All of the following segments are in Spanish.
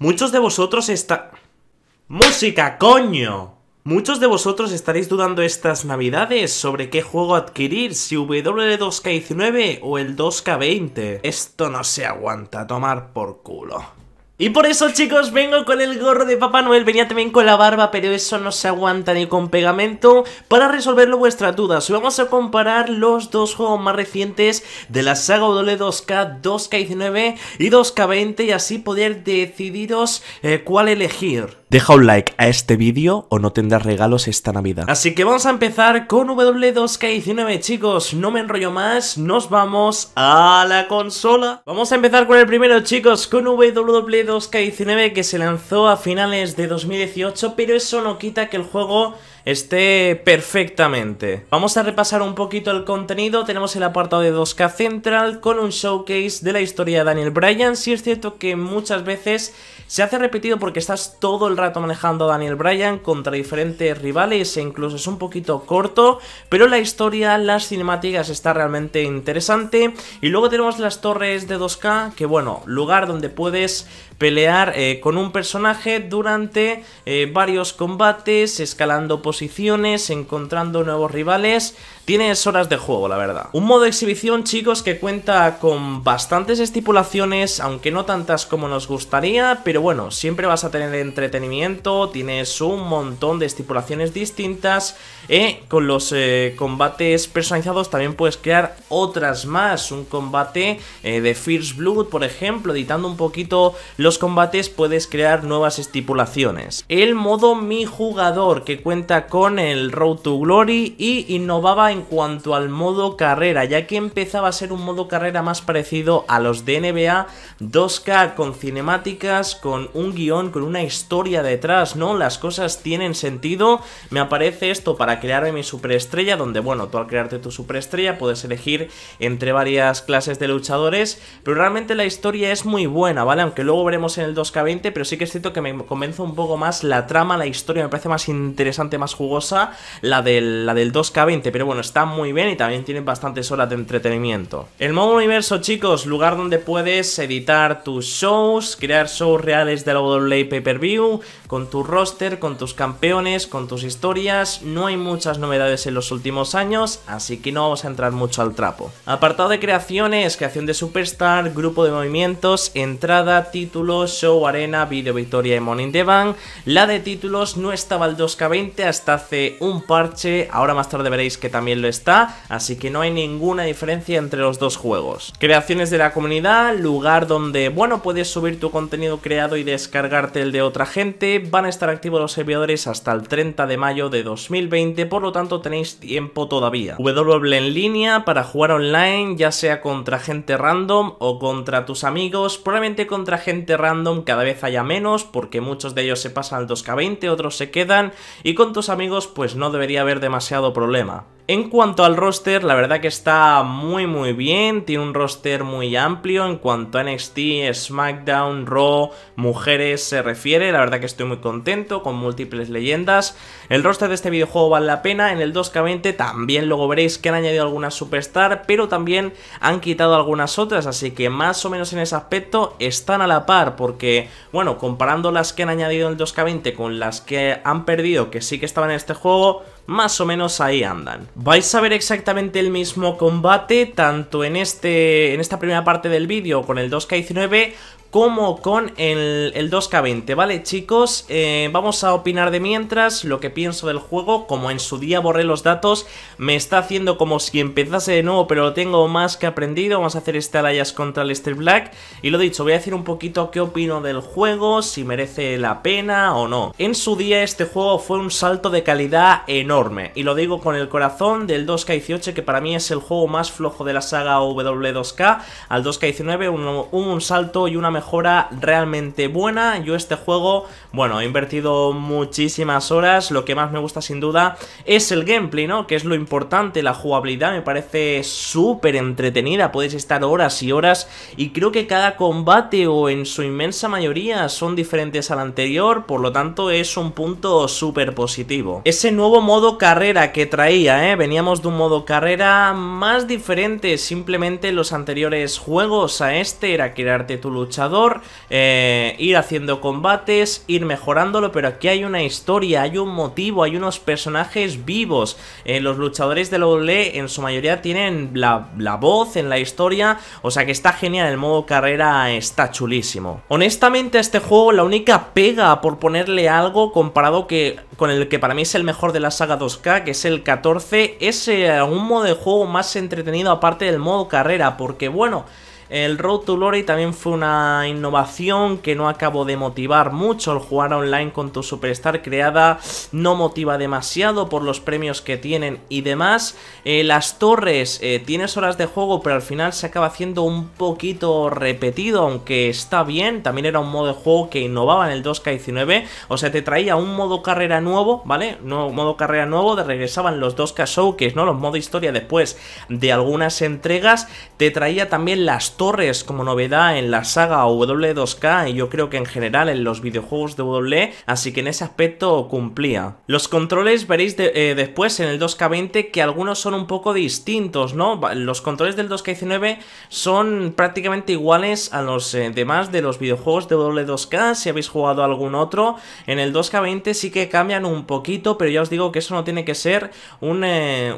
Muchos de vosotros está... ¡Música, coño! Muchos de vosotros estaréis dudando estas navidades sobre qué juego adquirir, si W2K19 o el 2K20. Esto no se aguanta, tomar por culo. Y por eso chicos vengo con el gorro de Papá Noel, venía también con la barba pero eso no se aguanta ni con pegamento Para resolverlo vuestras dudas, vamos a comparar los dos juegos más recientes de la saga w 2K, 2K19 y 2K20 Y así poder decidiros eh, cuál elegir Deja un like a este vídeo o no tendrás regalos esta Navidad. Así que vamos a empezar con W2K19, chicos. No me enrollo más, nos vamos a la consola. Vamos a empezar con el primero, chicos, con W2K19 que se lanzó a finales de 2018, pero eso no quita que el juego esté perfectamente. Vamos a repasar un poquito el contenido. Tenemos el apartado de 2K Central con un showcase de la historia de Daniel Bryan. Sí es cierto que muchas veces se hace repetido porque estás todo el rato manejando a Daniel Bryan contra diferentes rivales e incluso es un poquito corto, pero la historia, las cinemáticas está realmente interesante. Y luego tenemos las torres de 2K, que bueno, lugar donde puedes pelear eh, con un personaje durante eh, varios combates, escalando posiciones, encontrando nuevos rivales Tienes horas de juego, la verdad. Un modo exhibición, chicos, que cuenta con bastantes estipulaciones, aunque no tantas como nos gustaría, pero bueno, siempre vas a tener entretenimiento, tienes un montón de estipulaciones distintas, eh, con los eh, combates personalizados también puedes crear otras más, un combate eh, de fierce Blood, por ejemplo, editando un poquito los combates puedes crear nuevas estipulaciones. El modo mi jugador, que cuenta con el Road to Glory y innovaba en en cuanto al modo carrera, ya que empezaba a ser un modo carrera más parecido a los de NBA 2K, con cinemáticas, con un guión, con una historia detrás, ¿no? Las cosas tienen sentido. Me aparece esto para crearme mi superestrella, donde, bueno, tú al crearte tu superestrella puedes elegir entre varias clases de luchadores, pero realmente la historia es muy buena, ¿vale? Aunque luego veremos en el 2K20, pero sí que es cierto que me convence un poco más la trama, la historia, me parece más interesante, más jugosa la del, la del 2K20, pero bueno, está muy bien y también tienen bastantes horas de entretenimiento. El modo universo, chicos, lugar donde puedes editar tus shows, crear shows reales de la WWE Pay Per View, con tu roster, con tus campeones, con tus historias. No hay muchas novedades en los últimos años, así que no vamos a entrar mucho al trapo. Apartado de creaciones, creación de Superstar, grupo de movimientos, entrada, título, show, arena, video victoria y Money in the La de títulos no estaba al 2K20 hasta hace un parche, ahora más tarde veréis que también lo está, así que no hay ninguna diferencia entre los dos juegos. Creaciones de la comunidad, lugar donde, bueno, puedes subir tu contenido creado y descargarte el de otra gente, van a estar activos los servidores hasta el 30 de mayo de 2020, por lo tanto tenéis tiempo todavía. W en línea para jugar online, ya sea contra gente random o contra tus amigos, probablemente contra gente random cada vez haya menos, porque muchos de ellos se pasan al 2K20, otros se quedan, y con tus amigos pues no debería haber demasiado problema. En cuanto al roster, la verdad que está muy muy bien, tiene un roster muy amplio en cuanto a NXT, SmackDown, Raw, mujeres se refiere, la verdad que estoy muy contento con múltiples leyendas. El roster de este videojuego vale la pena, en el 2K20 también luego veréis que han añadido algunas superstar, pero también han quitado algunas otras, así que más o menos en ese aspecto están a la par, porque bueno, comparando las que han añadido en el 2K20 con las que han perdido, que sí que estaban en este juego, más o menos ahí andan. Vais a ver exactamente el mismo combate, tanto en, este, en esta primera parte del vídeo con el 2K19, como con el, 2K20, ¿vale chicos? Eh, vamos a opinar de mientras lo que pienso del juego, como en su día borré los datos, me está haciendo como si empezase de nuevo, pero lo tengo más que aprendido, vamos a hacer este Alayas contra el Street Black, y lo dicho, voy a decir un poquito qué opino del juego, si merece la pena o no. En su día este juego fue un salto de calidad enorme, y lo digo con el corazón del 2K18, que para mí es el juego más flojo de la saga W2K, al 2K19 un, un salto y una mejora mejora realmente buena. Yo este juego, bueno, he invertido muchísimas horas. Lo que más me gusta sin duda es el gameplay, ¿no? Que es lo importante, la jugabilidad me parece súper entretenida. Podéis estar horas y horas y creo que cada combate o en su inmensa mayoría son diferentes al anterior. Por lo tanto es un punto súper positivo. Ese nuevo modo carrera que traía, ¿eh? Veníamos de un modo carrera más diferente. Simplemente los anteriores juegos a este era crearte tu luchador eh, ir haciendo combates, ir mejorándolo, pero aquí hay una historia, hay un motivo, hay unos personajes vivos. Eh, los luchadores de la WWE en su mayoría tienen la, voz en la historia, o sea que está genial, el modo carrera está chulísimo. Honestamente a este juego la única pega por ponerle algo comparado que, con el que para mí es el mejor de la saga 2K, que es el 14, es eh, un modo de juego más entretenido aparte del modo carrera, porque bueno... El Road to Glory también fue una innovación que no acabo de motivar mucho. El jugar online con tu superstar creada no motiva demasiado por los premios que tienen y demás. Eh, las torres, eh, tienes horas de juego, pero al final se acaba haciendo un poquito repetido, aunque está bien. También era un modo de juego que innovaba en el 2K19. O sea, te traía un modo carrera nuevo, ¿vale? Nuevo modo carrera nuevo, de regresaban los 2K que ¿no? Los modo historia después de algunas entregas. Te traía también las torres como novedad en la saga W2K y yo creo que en general en los videojuegos de W, así que en ese aspecto cumplía. Los controles veréis eh, después en el 2K20 que algunos son un poco distintos, ¿no? Los controles del 2K19 son prácticamente iguales a los eh, demás de los videojuegos de W2K, si habéis jugado algún otro, en el 2K20 sí que cambian un poquito, pero ya os digo que eso no tiene que ser un, eh,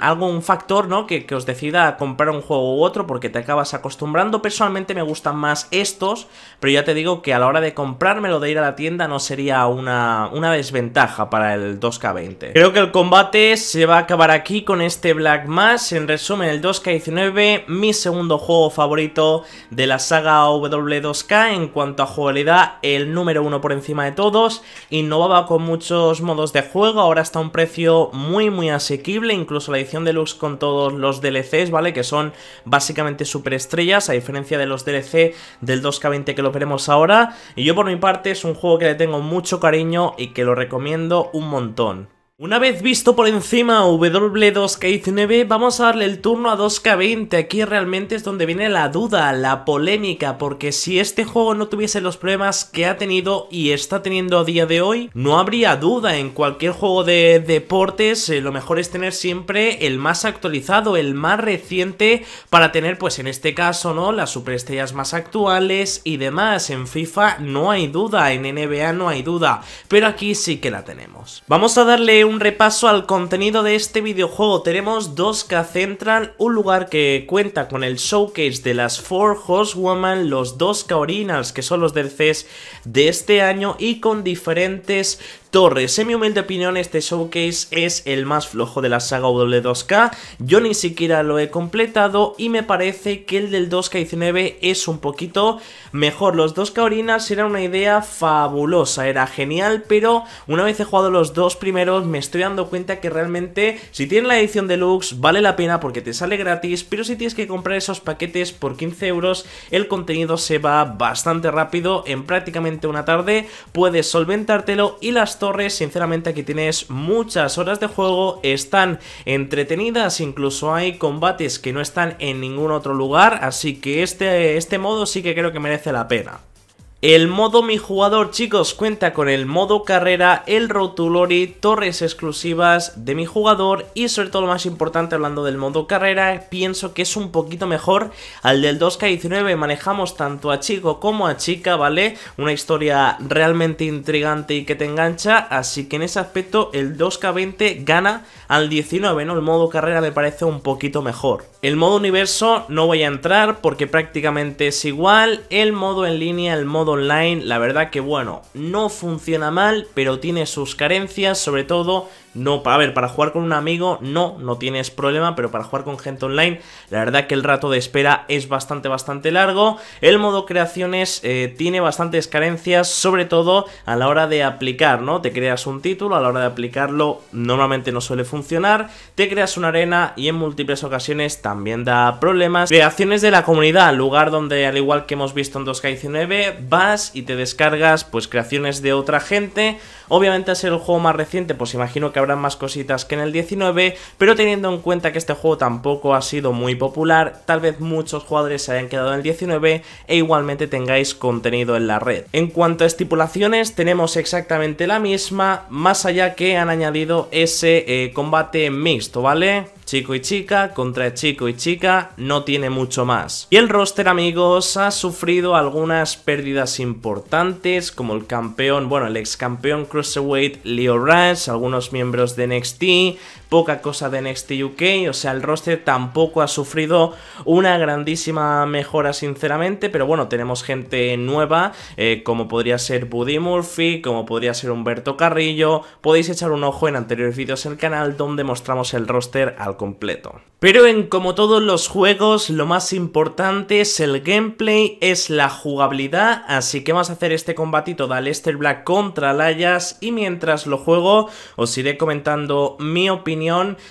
algo, un factor, ¿no? Que, os decida comprar un juego u otro porque te acabas acostumbrando acostumbrando personalmente me gustan más estos, pero ya te digo que a la hora de comprármelo de ir a la tienda no sería una, desventaja para el 2K20. Creo que el combate se va a acabar aquí con este Black Mass. En resumen, el 2K19, mi segundo juego favorito de la saga W2K en cuanto a jugabilidad, el número uno por encima de todos. Innovaba con muchos modos de juego, ahora está a un precio muy muy asequible, incluso la edición deluxe con todos los DLCs, ¿vale? Que son básicamente super superestrellas a diferencia de los DLC del 2K20 que lo veremos ahora. Y yo por mi parte es un juego que le tengo mucho cariño y que lo recomiendo un montón. Una vez visto por encima W2 K19, vamos a darle el turno a 2K20. Aquí realmente es donde viene la duda, la polémica, porque si este juego no tuviese los problemas que ha tenido y está teniendo a día de hoy, no habría duda. En cualquier juego de deportes, eh, lo mejor es tener siempre el más actualizado, el más reciente, para tener, pues en este caso, ¿no? Las superestrellas más actuales y demás. En FIFA no hay duda, en NBA no hay duda, pero aquí sí que la tenemos. Vamos a darle un repaso al contenido de este videojuego. Tenemos dos k centran un lugar que cuenta con el showcase de las Four Horsewoman, los dos Originals que son los del DLCs de este año y con diferentes Torres. En mi humilde opinión, este showcase es el más flojo de la saga W2K. Yo ni siquiera lo he completado y me parece que el del 2K19 es un poquito mejor. Los 2K Orinas era una idea fabulosa, era genial, pero una vez he jugado los dos primeros me estoy dando cuenta que realmente si tienes la edición deluxe vale la pena porque te sale gratis, pero si tienes que comprar esos paquetes por 15 euros el contenido se va bastante rápido, en prácticamente una tarde puedes solventártelo y las sinceramente aquí tienes muchas horas de juego, están entretenidas, incluso hay combates que no están en ningún otro lugar, así que este, este modo sí que creo que merece la pena. El modo mi jugador, chicos, cuenta con el modo carrera, el rotulori, torres exclusivas de mi jugador y sobre todo lo más importante hablando del modo carrera, pienso que es un poquito mejor al del 2K19, manejamos tanto a chico como a chica, ¿vale? Una historia realmente intrigante y que te engancha, así que en ese aspecto el 2K20 gana al 19, ¿no? El modo carrera me parece un poquito mejor. El modo universo no voy a entrar porque prácticamente es igual, el modo en línea, el modo online, la verdad que bueno, no funciona mal, pero tiene sus carencias, sobre todo no, a ver, para jugar con un amigo no, no tienes problema, pero para jugar con gente online, la verdad que el rato de espera es bastante, bastante largo. El modo creaciones eh, tiene bastantes carencias, sobre todo a la hora de aplicar, ¿no? Te creas un título, a la hora de aplicarlo normalmente no suele funcionar, te creas una arena y en múltiples ocasiones también da problemas. Creaciones de la comunidad, lugar donde al igual que hemos visto en 2K19, vas y te descargas pues creaciones de otra gente. Obviamente al ser el juego más reciente, pues imagino que habrá más cositas que en el 19, pero teniendo en cuenta que este juego tampoco ha sido muy popular, tal vez muchos jugadores se hayan quedado en el 19 e igualmente tengáis contenido en la red. En cuanto a estipulaciones, tenemos exactamente la misma, más allá que han añadido ese eh, combate mixto, ¿vale? chico y chica contra chico y chica, no tiene mucho más. Y el roster, amigos, ha sufrido algunas pérdidas importantes, como el campeón, bueno, el ex campeón Cruiserweight Leo Rush, algunos miembros de NXT, poca cosa de Next UK, o sea, el roster tampoco ha sufrido una grandísima mejora sinceramente, pero bueno, tenemos gente nueva, eh, como podría ser Buddy Murphy, como podría ser Humberto Carrillo, podéis echar un ojo en anteriores vídeos en el canal donde mostramos el roster al completo. Pero en como todos los juegos, lo más importante es el gameplay, es la jugabilidad, así que vamos a hacer este combatito de Aleister Black contra Layas y mientras lo juego os iré comentando mi opinión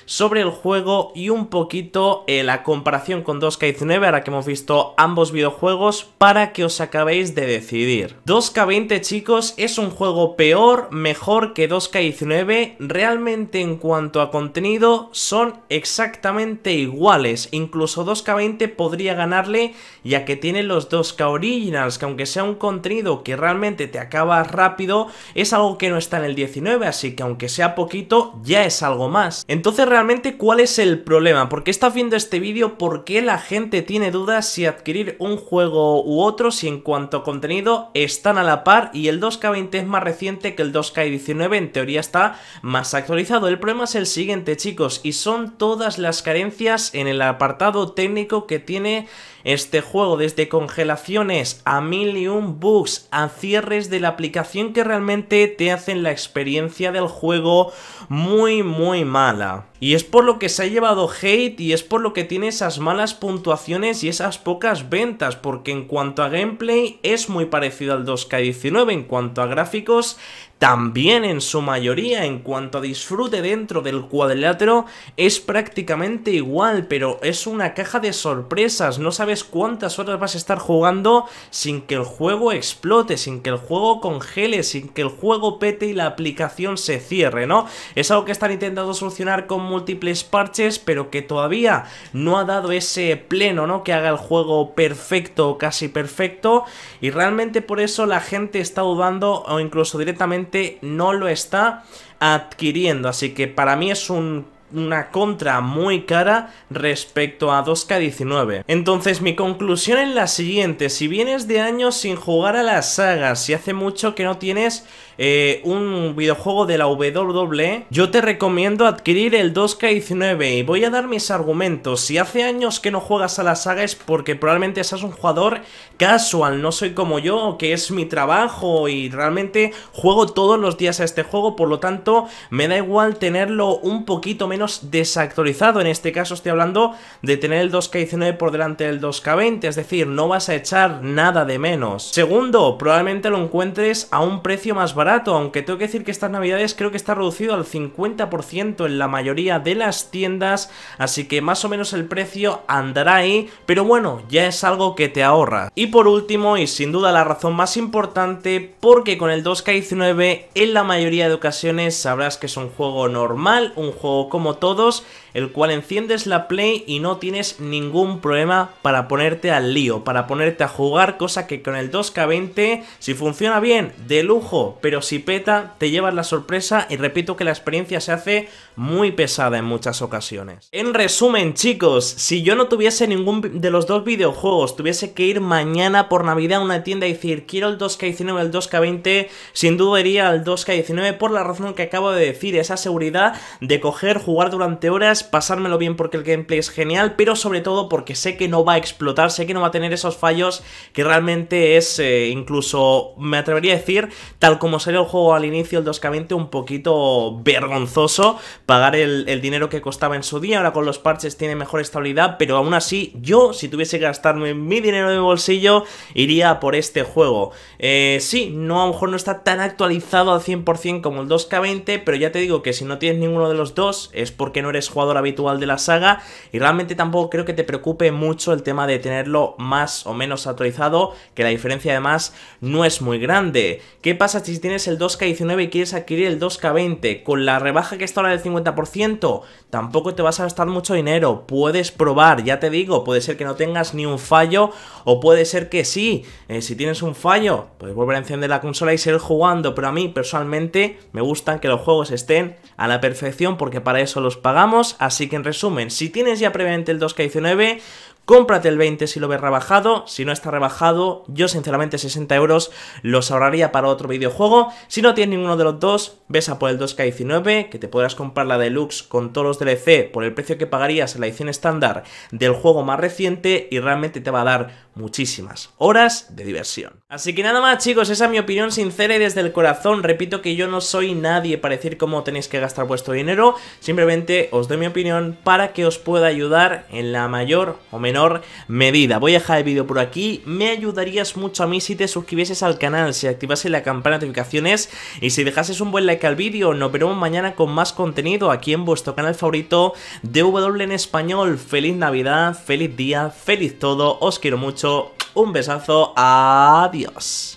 sobre el juego y un poquito eh, la comparación con 2K19, ahora que hemos visto ambos videojuegos, para que os acabéis de decidir. 2K20, chicos, es un juego peor, mejor que 2K19, realmente en cuanto a contenido son exactamente iguales, incluso 2K20 podría ganarle ya que tiene los 2K Originals, que aunque sea un contenido que realmente te acaba rápido, es algo que no está en el 19, así que aunque sea poquito, ya es algo más. Entonces realmente, ¿cuál es el problema? ¿Por qué estás viendo este vídeo? ¿Por qué la gente tiene dudas si adquirir un juego u otro si en cuanto a contenido están a la par y el 2K20 es más reciente que el 2K19? En teoría está más actualizado. El problema es el siguiente, chicos, y son todas las carencias en el apartado técnico que tiene este juego desde congelaciones a mil y un bugs a cierres de la aplicación que realmente te hacen la experiencia del juego muy muy mala. Y es por lo que se ha llevado hate y es por lo que tiene esas malas puntuaciones y esas pocas ventas, porque en cuanto a gameplay es muy parecido al 2K19, en cuanto a gráficos también en su mayoría, en cuanto a disfrute dentro del cuadrilátero, es prácticamente igual, pero es una caja de sorpresas, no sabes cuántas horas vas a estar jugando sin que el juego explote, sin que el juego congele, sin que el juego pete y la aplicación se cierre, ¿no? Es algo que están intentando solucionar con múltiples parches, pero que todavía no ha dado ese pleno, ¿no? Que haga el juego perfecto, casi perfecto, y realmente por eso la gente está dudando o incluso directamente no lo está adquiriendo. Así que para mí es un una contra muy cara respecto a 2K19. Entonces mi conclusión es la siguiente, si vienes de años sin jugar a las sagas, si hace mucho que no tienes eh, un videojuego de la W yo te recomiendo adquirir el 2K19 y voy a dar mis argumentos. Si hace años que no juegas a la saga es porque probablemente seas un jugador casual, no soy como yo, que es mi trabajo y realmente juego todos los días a este juego, por lo tanto me da igual tenerlo un poquito menos menos desactualizado. En este caso estoy hablando de tener el 2K19 por delante del 2K20, es decir, no vas a echar nada de menos. Segundo, probablemente lo encuentres a un precio más barato, aunque tengo que decir que estas navidades creo que está reducido al 50% en la mayoría de las tiendas, así que más o menos el precio andará ahí, pero bueno, ya es algo que te ahorra. Y por último, y sin duda la razón más importante, porque con el 2K19 en la mayoría de ocasiones sabrás que es un juego normal, un juego como como todos el cual enciendes la Play y no tienes ningún problema para ponerte al lío, para ponerte a jugar, cosa que con el 2K20, si funciona bien, de lujo, pero si peta, te llevas la sorpresa y repito que la experiencia se hace muy pesada en muchas ocasiones. En resumen, chicos, si yo no tuviese ningún de los dos videojuegos, tuviese que ir mañana por Navidad a una tienda y decir, quiero el 2K19, el 2K20, sin duda iría al 2K19 por la razón que acabo de decir, esa seguridad de coger, jugar durante horas, pasármelo bien porque el gameplay es genial, pero sobre todo porque sé que no va a explotar, sé que no va a tener esos fallos que realmente es eh, incluso, me atrevería a decir, tal como salió el juego al inicio, el 2K20, un poquito vergonzoso pagar el, dinero que costaba en su día, ahora con los parches tiene mejor estabilidad, pero aún así yo, si tuviese que gastarme mi dinero de bolsillo, iría por este juego. Eh, sí, no, a lo mejor no está tan actualizado al 100% como el 2K20, pero ya te digo que si no tienes ninguno de los dos es porque no eres jugador habitual de la saga y realmente tampoco creo que te preocupe mucho el tema de tenerlo más o menos actualizado, que la diferencia además no es muy grande. ¿Qué pasa si tienes el 2K19 y quieres adquirir el 2K20? Con la rebaja que está ahora del 50%, tampoco te vas a gastar mucho dinero, puedes probar, ya te digo, puede ser que no tengas ni un fallo o puede ser que sí, eh, si tienes un fallo, puedes volver a encender la consola y seguir jugando, pero a mí personalmente me gustan que los juegos estén a la perfección porque para eso los pagamos, Así que en resumen, si tienes ya previamente el 2K19, cómprate el 20 si lo ves rebajado, si no está rebajado, yo sinceramente 60 euros los ahorraría para otro videojuego, si no tienes ninguno de los dos, ves a por el 2K19, que te podrás comprar la deluxe con todos los DLC por el precio que pagarías en la edición estándar del juego más reciente y realmente te va a dar muchísimas horas de diversión. Así que nada más chicos, esa es mi opinión sincera y desde el corazón, repito que yo no soy nadie para decir cómo tenéis que gastar vuestro dinero, simplemente os doy mi opinión para que os pueda ayudar en la mayor o menor medida. Voy a dejar el vídeo por aquí, me ayudarías mucho a mí si te suscribieses al canal, si activases la campana de notificaciones y si dejases un buen like al vídeo, nos veremos mañana con más contenido aquí en vuestro canal favorito DW en español. Feliz Navidad, feliz día, feliz todo, os quiero mucho, un besazo, adiós.